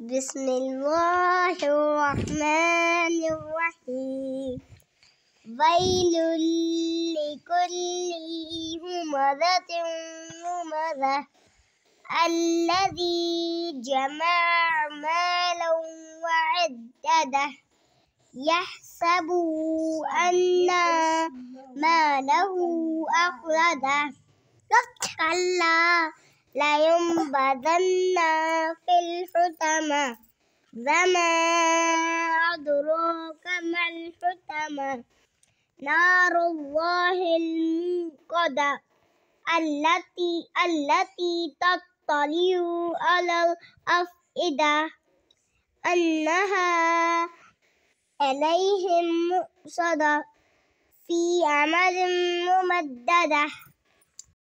بسم الله الرحمن الرحيم ويل لكل همزة همزة الذي جمع مالا وعدده يحسب أن ماله أخلده لا لا ينبذن الحتمة وما أدراك ما الحتمة نار الله الموقدة التي التي تطلع على الأفئدة أنها عليهم مؤصدة في عمل ممدده